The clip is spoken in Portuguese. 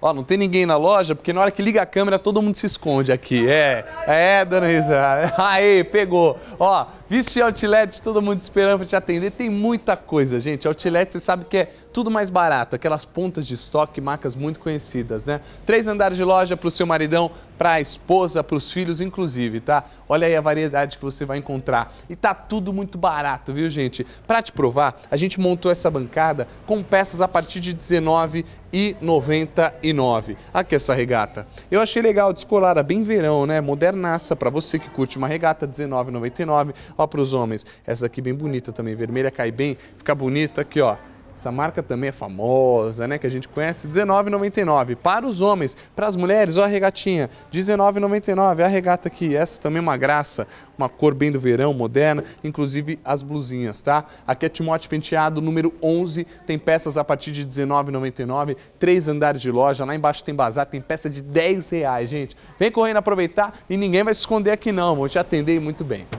Ó, não tem ninguém na loja, porque na hora que liga a câmera todo mundo se esconde aqui. É, é, dona risada. Aê, pegou. Ó, viste outlet, todo mundo esperando pra te atender. Tem muita coisa, gente. Outlet, você sabe que é tudo mais barato. Aquelas pontas de estoque, marcas muito conhecidas, né? Três andares de loja pro seu maridão, para a esposa, para os filhos, inclusive, tá? Olha aí a variedade que você vai encontrar. E tá tudo muito barato, viu, gente? Para te provar, a gente montou essa bancada com peças a partir de R$19,99. Aqui ah, essa regata. Eu achei legal, descolar, é bem verão, né? Modernaça, para você que curte uma regata, R$19,99. Ó, para os homens, essa aqui bem bonita também, vermelha, cai bem, fica bonita. Aqui, ó, essa marca também é famosa, né? Que a gente conhece, R$19,99 para os homens. Para as mulheres, ó a regatinha, R$19,99. A regata aqui, essa também é uma graça, uma cor bem do verão, moderna, inclusive as blusinhas, tá? Aqui é Timote Penteado, número 11, tem peças a partir de R$19,99, três andares de loja, lá embaixo tem bazar, tem peça de R$10,00, gente. Vem correndo aproveitar e ninguém vai se esconder aqui não, vou te atender muito bem.